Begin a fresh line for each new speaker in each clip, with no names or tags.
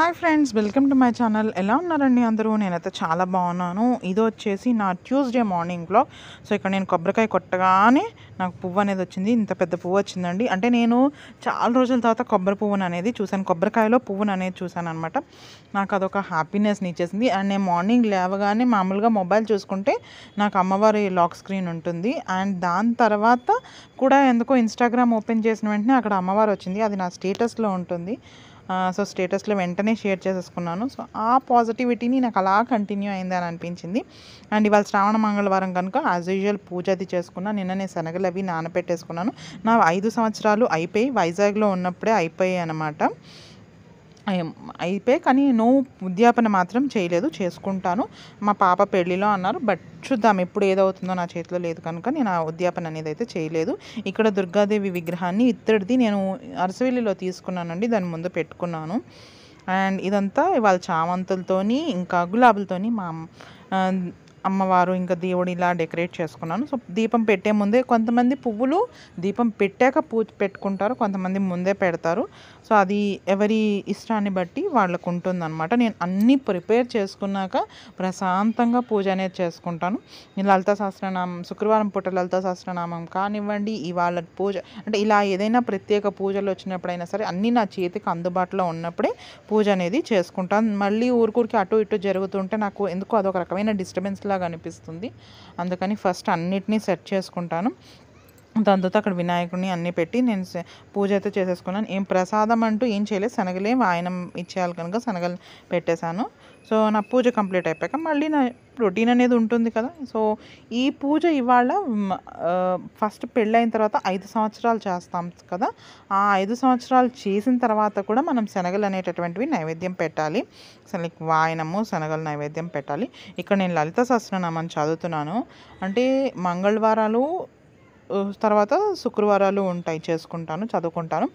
hi friends welcome to my channel ఎలా ఉన్నారండి అందరూ నేనైతే చాలా బాగున్నాను ఇది వచ్చేసి నా ట్యూస్డే మార్నింగ్ బ్లాగ్ సో ఇక్కడ నేను కొబ్బరికాయ కొట్టగానే నాకు పువ్వు అనేది వచ్చింది ఇంత పెద్ద పువ్వు వచ్చిందండి అంటే నేను చాలా రోజుల తర్వాత కొబ్బరి పువ్వును అనేది చూశాను కొబ్బరికాయలో పువ్వును అనేది చూశాను అనమాట నాకు అదొక హ్యాపీనెస్ని ఇచ్చేసింది అండ్ నేను మార్నింగ్ లేవగానే మామూలుగా మొబైల్ చూసుకుంటే నాకు అమ్మవారి లాక్ స్క్రీన్ ఉంటుంది అండ్ దాని తర్వాత కూడా ఎందుకో ఇన్స్టాగ్రామ్ ఓపెన్ చేసిన వెంటనే అక్కడ అమ్మవారు వచ్చింది అది నా స్టేటస్లో ఉంటుంది సో స్టేటస్లో వెంటనే షేర్ చేసేసుకున్నాను సో ఆ పాజిటివిటీని నాకు అలా కంటిన్యూ అయింది అని అనిపించింది అండ్ ఇవాళ శ్రావణ మంగళవారం కనుక యాజ్ యూజువల్ పూజ అది చేసుకున్నా నేను శనగలు అవి నానపెట్టేసుకున్నాను నా ఐదు సంవత్సరాలు అయిపోయి వైజాగ్లో ఉన్నప్పుడే అయిపోయాయి అనమాట అయితే కానీ నో ఉద్యాపన మాత్రం చేయలేదు చేసుకుంటాను మా పాప పెళ్ళిలో అన్నారు బట్ చూద్దాం ఎప్పుడు ఏదవుతుందో నా చేతిలో లేదు కనుక నేను ఆ ఉద్యాపన అనేది అయితే చేయలేదు ఇక్కడ దుర్గాదేవి విగ్రహాన్ని ఇత్తడిది నేను అరసవెల్లిలో తీసుకున్నానండి దాని ముందు పెట్టుకున్నాను అండ్ ఇదంతా ఇవాళ చామంతులతోని ఇంకా గులాబులతోని మా అమ్మవారు ఇంకా దేవుడు ఇలా డెకరేట్ చేసుకున్నాను సో దీపం పెట్టే ముందే కొంతమంది పువ్వులు దీపం పెట్టాక పూ పెట్టుకుంటారు కొంతమంది ముందే పెడతారు సో అది ఎవరి ఇష్టాన్ని బట్టి వాళ్ళకు ఉంటుందన్నమాట నేను అన్నీ ప్రిపేర్ చేసుకున్నాక ప్రశాంతంగా పూజ అనేది చేసుకుంటాను లలిత లలితా సహస్రనామం శుక్రవారం పూట లలిత సహస్రనామం కానివ్వండి ఇవాళ పూజ అంటే ఇలా ఏదైనా ప్రత్యేక పూజలు వచ్చినప్పుడైనా సరే అన్నీ నా చేతికి అందుబాటులో ఉన్నప్పుడే పూజ అనేది చేసుకుంటాను మళ్ళీ ఊరికూరికి అటు ఇటు జరుగుతుంటే నాకు ఎందుకో అదొక రకమైన డిస్టర్బెన్స్ లాగా అనిపిస్తుంది అందుకని ఫస్ట్ అన్నిటినీ సెట్ చేసుకుంటాను దాంతో అక్కడ వినాయకుడిని అన్నీ పెట్టి నేను పూజ అయితే చేసేసుకున్నాను ఏం ప్రసాదం అంటూ ఏం చేయలేదు శనగలే ఆయన ఇచ్చేయాలి కనుక శనగలు పెట్టేశాను సో నా పూజ కంప్లీట్ అయిపోయాక మళ్ళీ నా రొటీన్ అనేది ఉంటుంది కదా సో ఈ పూజ ఇవాళ ఫస్ట్ పెళ్ళైన తర్వాత ఐదు సంవత్సరాలు చేస్తాం కదా ఆ ఐదు సంవత్సరాలు చేసిన తర్వాత కూడా మనం శనగలు అనేటటువంటివి నైవేద్యం పెట్టాలి అసలు వాయనము శనగలు నైవేద్యం పెట్టాలి ఇక్కడ నేను లలిత సహస్రనామాన్ని చదువుతున్నాను అంటే మంగళవారాలు తర్వాత శుక్రవారాలు ఉంటాయి చేసుకుంటాను చదువుకుంటాను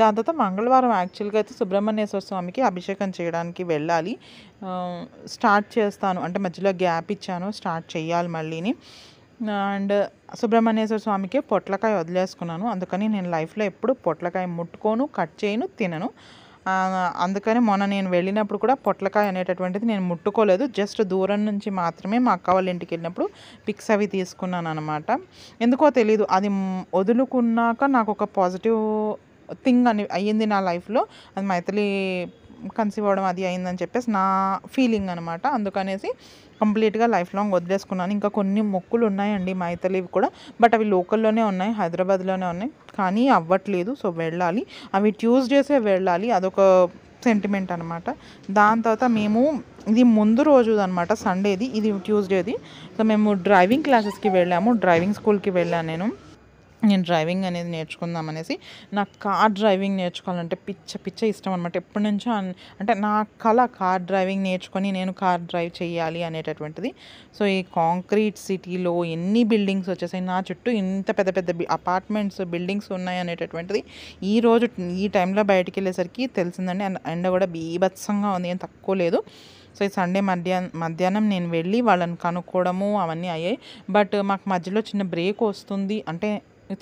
దాని తర్వాత మంగళవారం యాక్చువల్గా అయితే సుబ్రహ్మణ్యేశ్వర స్వామికి అభిషేకం చేయడానికి వెళ్ళాలి స్టార్ట్ చేస్తాను అంటే మధ్యలో గ్యాప్ ఇచ్చాను స్టార్ట్ చేయాలి మళ్ళీని అండ్ సుబ్రహ్మణ్యేశ్వర స్వామికి పొట్లకాయ వదిలేసుకున్నాను అందుకని నేను లైఫ్లో ఎప్పుడు పొట్లకాయ ముట్టుకోను కట్ చేయను తినను అందుకని మొన్న నేను వెళ్ళినప్పుడు కూడా పొట్లకాయ అనేటటువంటిది నేను ముట్టుకోలేదు జస్ట్ దూరం నుంచి మాత్రమే మా అక్క వాళ్ళ ఇంటికి వెళ్ళినప్పుడు పిక్స్ అవి తీసుకున్నాను అనమాట ఎందుకో తెలీదు అది వదులుకున్నాక నాకు ఒక పాజిటివ్ థింగ్ అని అయ్యింది నా లైఫ్లో అది మైథిలి కన్సీవ్ అవ్వడం అది అయిందని చెప్పేసి నా ఫీలింగ్ అనమాట అందుకనేసి కంప్లీట్గా లైఫ్ లాంగ్ వదిలేసుకున్నాను ఇంకా కొన్ని మొక్కులు ఉన్నాయండి మా ఇతలివి కూడా బట్ అవి లోకల్లోనే ఉన్నాయి హైదరాబాద్లోనే ఉన్నాయి కానీ అవ్వట్లేదు సో వెళ్ళాలి అవి ట్యూస్డేసే వెళ్ళాలి అదొక సెంటిమెంట్ అనమాట దాని తర్వాత మేము ఇది ముందు రోజు అనమాట సండేది ఇది ట్యూస్డేది సో మేము డ్రైవింగ్ క్లాసెస్కి వెళ్ళాము డ్రైవింగ్ స్కూల్కి వెళ్ళాను నేను నేను డ్రైవింగ్ అనేది నేర్చుకుందాం అనేసి నాకు కార్ డ్రైవింగ్ నేర్చుకోవాలంటే పిచ్చ పిచ్చ ఇష్టం అనమాట ఎప్పటి నుంచో అంటే నా కళ కార్ డ్రైవింగ్ నేర్చుకొని నేను కార్ డ్రైవ్ చేయాలి అనేటటువంటిది సో ఈ కాంక్రీట్ సిటీలో ఎన్ని బిల్డింగ్స్ వచ్చేసాయి నా చుట్టూ ఇంత పెద్ద పెద్ద అపార్ట్మెంట్స్ బిల్డింగ్స్ ఉన్నాయి అనేటటువంటిది ఈ రోజు ఈ టైంలో బయటికి వెళ్ళేసరికి తెలిసిందండి ఎండ కూడా బీభత్సంగా ఉంది ఏం తక్కువ లేదు సో ఈ సండే మధ్యాహ్నం మధ్యాహ్నం నేను వెళ్ళి వాళ్ళని కనుక్కోవడము అవన్నీ అయ్యాయి బట్ మాకు మధ్యలో చిన్న బ్రేక్ వస్తుంది అంటే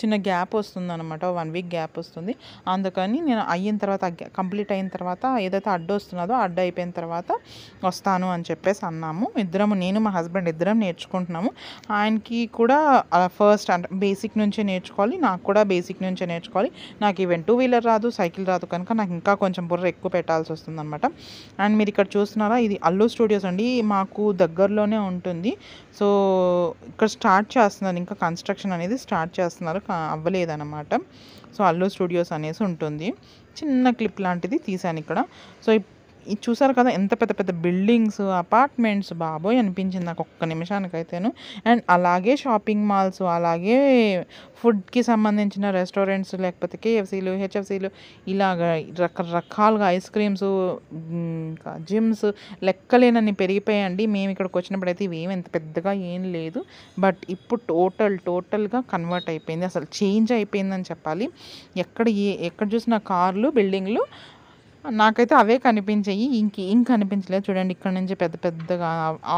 చిన్న గ్యాప్ వస్తుంది అనమాట వన్ వీక్ గ్యాప్ వస్తుంది అందుకని నేను అయిన తర్వాత కంప్లీట్ అయిన తర్వాత ఏదైతే అడ్డు వస్తున్నదో అడ్డు అయిపోయిన తర్వాత వస్తాను అని చెప్పేసి అన్నాము ఇద్దరము నేను మా హస్బెండ్ ఇద్దరం నేర్చుకుంటున్నాము ఆయనకి కూడా ఫస్ట్ అంటే బేసిక్ నుంచే నేర్చుకోవాలి నాకు కూడా బేసిక్ నుంచే నేర్చుకోవాలి నాకు ఈవెన్ టూ వీలర్ రాదు సైకిల్ రాదు కనుక నాకు ఇంకా కొంచెం బుర్ర ఎక్కువ పెట్టాల్సి వస్తుంది అనమాట అండ్ మీరు ఇక్కడ చూస్తున్నారా ఇది అల్లు స్టూడియోస్ అండి మాకు దగ్గరలోనే ఉంటుంది సో ఇక్కడ స్టార్ట్ చేస్తున్నారు ఇంకా కన్స్ట్రక్షన్ అనేది స్టార్ట్ చేస్తున్నారు అవ్వలేదు అవ్వలేదన్నమాట సో అల్లు స్టూడియోస్ అనేసి ఉంటుంది చిన్న క్లిప్ లాంటిది తీశాను ఇక్కడ సో చూసారు కదా ఎంత పెద్ద పెద్ద బిల్డింగ్స్ అపార్ట్మెంట్స్ బాబోయ్ అనిపించింది నాకు ఒక్క నిమిషానికైతేను అండ్ అలాగే షాపింగ్ మాల్స్ అలాగే ఫుడ్కి సంబంధించిన రెస్టారెంట్స్ లేకపోతే కేఎఫ్సీలు హెచ్ఎఫ్సీలు ఇలాగ రకరకాలుగా ఐస్ క్రీమ్స్ ఇంకా జిమ్స్ లెక్కలేనని పెరిగిపోయాయండి మేము ఇక్కడికి వచ్చినప్పుడైతే ఇవేం ఎంత పెద్దగా ఏం లేదు బట్ ఇప్పుడు టోటల్ టోటల్గా కన్వర్ట్ అయిపోయింది అసలు చేంజ్ అయిపోయిందని చెప్పాలి ఎక్కడ ఏ ఎక్కడ చూసిన కార్లు బిల్డింగ్లు నాకైతే అవే కనిపించాయి ఇంక ఇంకేం కనిపించలేదు చూడండి ఇక్కడ నుంచి పెద్ద పెద్దగా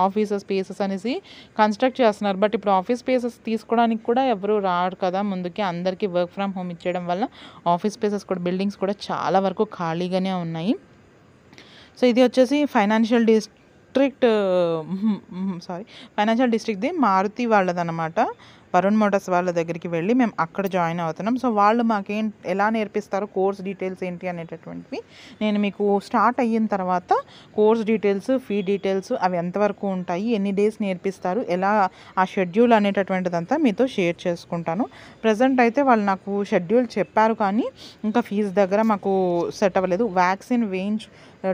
ఆఫీసెస్ స్పేసెస్ అనేసి కన్స్ట్రక్ట్ చేస్తున్నారు బట్ ఇప్పుడు ఆఫీస్ స్పేసెస్ తీసుకోవడానికి కూడా ఎవరు రాడు కదా ముందుకి అందరికీ వర్క్ ఫ్రమ్ హోమ్ ఇచ్చేయడం వల్ల ఆఫీస్ స్పేసెస్ కూడా బిల్డింగ్స్ కూడా చాలా వరకు ఖాళీగానే ఉన్నాయి సో ఇది వచ్చేసి ఫైనాన్షియల్ డిస్ట్రిక్ట్ సారీ ఫైనాన్షియల్ డిస్ట్రిక్ట్ది మారుతి వాళ్ళదనమాట వరుణ్ మోటార్స్ వాళ్ళ దగ్గరికి వెళ్ళి మేము అక్కడ జాయిన్ అవుతున్నాం సో వాళ్ళు మాకేం ఎలా నేర్పిస్తారో కోర్స్ డీటెయిల్స్ ఏంటి అనేటటువంటివి నేను మీకు స్టార్ట్ అయిన తర్వాత కోర్స్ డీటెయిల్స్ ఫీ డీటెయిల్స్ అవి ఎంతవరకు ఉంటాయి ఎన్ని డేస్ నేర్పిస్తారు ఎలా ఆ షెడ్యూల్ అనేటటువంటిదంతా మీతో షేర్ చేసుకుంటాను ప్రజెంట్ అయితే వాళ్ళు నాకు షెడ్యూల్ చెప్పారు కానీ ఇంకా ఫీజు దగ్గర మాకు సెట్ అవ్వలేదు వ్యాక్సిన్ వేయించు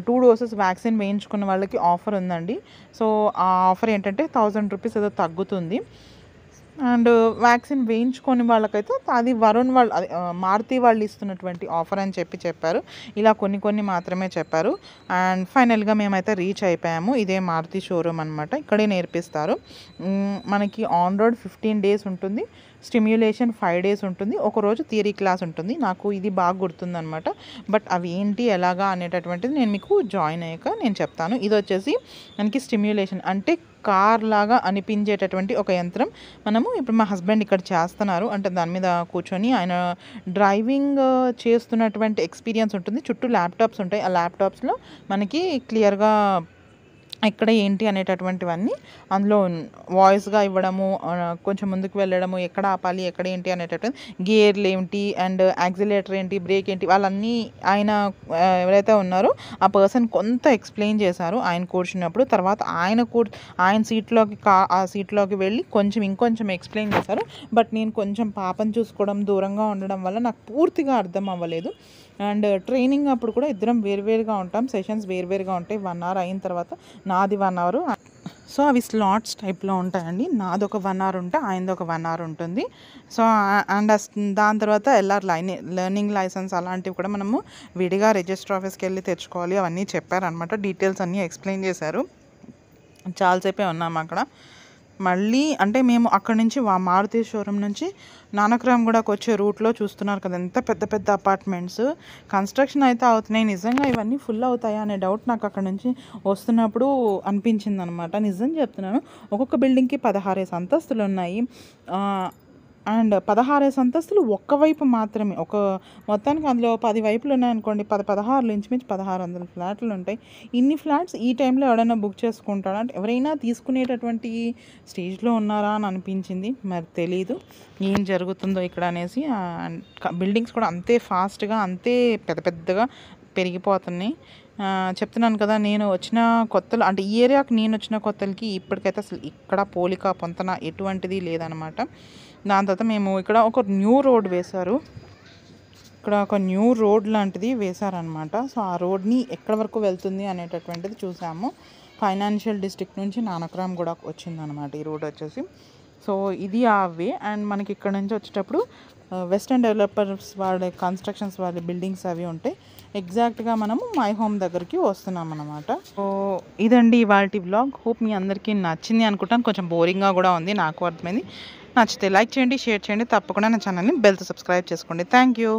టూ డోసెస్ వ్యాక్సిన్ వేయించుకున్న వాళ్ళకి ఆఫర్ ఉందండి సో ఆ ఆఫర్ ఏంటంటే థౌజండ్ రూపీస్ ఏదో తగ్గుతుంది అండ్ వ్యాక్సిన్ వేయించుకొని వాళ్ళకైతే అది వరుణ్ వాళ్ళు అది మారుతి వాళ్ళు ఇస్తున్నటువంటి ఆఫర్ అని చెప్పి చెప్పారు ఇలా కొన్ని కొన్ని మాత్రమే చెప్పారు అండ్ ఫైనల్గా మేమైతే రీచ్ అయిపోయాము ఇదే మారుతి షోరూమ్ అనమాట ఇక్కడే నేర్పిస్తారు మనకి ఆన్ రోడ్ ఫిఫ్టీన్ డేస్ ఉంటుంది స్టిమ్యులేషన్ ఫైవ్ డేస్ ఉంటుంది ఒకరోజు థియరీ క్లాస్ ఉంటుంది నాకు ఇది బాగా గుర్తుందనమాట బట్ అవి ఏంటి ఎలాగా అనేటటువంటిది నేను మీకు జాయిన్ అయ్యాక నేను చెప్తాను ఇది వచ్చేసి మనకి స్టిమ్యులేషన్ అంటే కార్ లాగా అనిపించేటటువంటి ఒక యంత్రం మనము ఇప్పుడు మా హస్బెండ్ ఇక్కడ చేస్తున్నారు అంటే దాని మీద కూర్చొని ఆయన డ్రైవింగ్ చేస్తున్నటువంటి ఎక్స్పీరియన్స్ ఉంటుంది చుట్టూ ల్యాప్టాప్స్ ఉంటాయి ఆ ల్యాప్టాప్స్లో మనకి క్లియర్గా ఎక్కడ ఏంటి అనేటటువంటివన్నీ అందులో వాయిస్గా ఇవ్వడము కొంచెం ముందుకు వెళ్ళడము ఎక్కడ ఆపాలి ఎక్కడ ఏంటి అనేటటువంటి గేర్లు ఏంటి అండ్ యాక్సిలేటర్ ఏంటి బ్రేక్ ఏంటి వాళ్ళన్నీ ఆయన ఎవరైతే ఉన్నారో ఆ పర్సన్ కొంత ఎక్స్ప్లెయిన్ చేశారు ఆయన కూర్చున్నప్పుడు తర్వాత ఆయన కూర్ ఆయన సీట్లోకి కా ఆ సీట్లోకి వెళ్ళి కొంచెం ఇంకొంచెం ఎక్స్ప్లెయిన్ చేశారు బట్ నేను కొంచెం పాపను చూసుకోవడం దూరంగా ఉండడం వల్ల నాకు పూర్తిగా అర్థం అవ్వలేదు అండ్ ట్రైనింగ్ అప్పుడు కూడా ఇద్దరం వేరువేరుగా ఉంటాం సెషన్స్ వేరువేరుగా ఉంటాయి వన్ అవర్ అయిన తర్వాత నాది వన్ అవర్ సో అవి స్లాట్స్ టైప్లో ఉంటాయండి నాది ఒక వన్ అవర్ ఉంటే ఆయనది ఒక వన్ అవర్ ఉంటుంది సో అండ్ దాని తర్వాత ఎల్ఆర్ లైన్ లెర్నింగ్ లైసెన్స్ అలాంటివి కూడా మనము విడిగా రిజిస్టర్ ఆఫీస్కి వెళ్ళి తెచ్చుకోవాలి అవన్నీ చెప్పారనమాట డీటెయిల్స్ అన్నీ ఎక్స్ప్లెయిన్ చేశారు చాలాసేపే ఉన్నాము అక్కడ మళ్ళీ అంటే మేము అక్కడి నుంచి మారుతి షోరూమ్ నుంచి నానక్రామ్ కూడా వచ్చే రూట్లో చూస్తున్నారు కదా ఎంత పెద్ద పెద్ద అపార్ట్మెంట్స్ కన్స్ట్రక్షన్ అయితే అవుతున్నాయి నిజంగా ఇవన్నీ ఫుల్ అవుతాయా అనే డౌట్ నాకు అక్కడ నుంచి వస్తున్నప్పుడు అనిపించింది అనమాట నిజం చెప్తున్నాను ఒక్కొక్క బిల్డింగ్కి పదహారేసి అంతస్తులు ఉన్నాయి అండ్ పదహారేసి అంతస్తులు ఒక్కవైపు మాత్రమే ఒక మొత్తానికి అందులో పది వైపులు ఉన్నాయనుకోండి పది పదహారులు ఇంచుమించి పదహారు వందల ఫ్లాట్లు ఉంటాయి ఇన్ని ఫ్లాట్స్ ఈ టైంలో ఎవడైనా బుక్ చేసుకుంటాడా అంటే ఎవరైనా తీసుకునేటటువంటి స్టేజ్లో ఉన్నారా అని అనిపించింది మరి తెలీదు ఏం జరుగుతుందో ఇక్కడ అనేసి బిల్డింగ్స్ కూడా అంతే ఫాస్ట్గా అంతే పెద్ద పెద్దగా పెరిగిపోతున్నాయి చెప్తున్నాను కదా నేను వచ్చిన కొత్తలు అంటే ఈ ఏరియాకి నేను వచ్చిన కొత్తలకి ఇప్పటికైతే అసలు ఇక్కడ పోలిక పొంతన ఎటువంటిది లేదనమాట దాని తర్వాత మేము ఇక్కడ ఒక న్యూ రోడ్ వేశారు ఇక్కడ ఒక న్యూ రోడ్ లాంటిది వేశారనమాట సో ఆ రోడ్ని ఎక్కడి వరకు వెళ్తుంది అనేటటువంటిది చూసాము ఫైనాన్షియల్ డిస్ట్రిక్ట్ నుంచి నానక్రామ్ కూడా వచ్చిందనమాట ఈ రోడ్ వచ్చేసి సో ఇది ఆ వే అండ్ మనకి ఇక్కడ నుంచి వచ్చేటప్పుడు వెస్టర్న్ డెవలపర్స్ వాళ్ళ కన్స్ట్రక్షన్స్ వాళ్ళ బిల్డింగ్స్ అవి ఉంటాయి ఎగ్జాక్ట్గా మనము మై హోమ్ దగ్గరికి వస్తున్నాం అనమాట సో ఇదండి ఇవాళ వ్లాగ్ హోప్ మీ అందరికీ నచ్చింది అనుకుంటాను కొంచెం బోరింగ్గా కూడా ఉంది నాకు అర్థమైంది నచ్చితే లైక్ చేయండి షేర్ చేయండి తప్పకుండా నా ఛానల్ని బెల్తో సబ్స్క్రైబ్ చేసుకోండి థ్యాంక్ యూ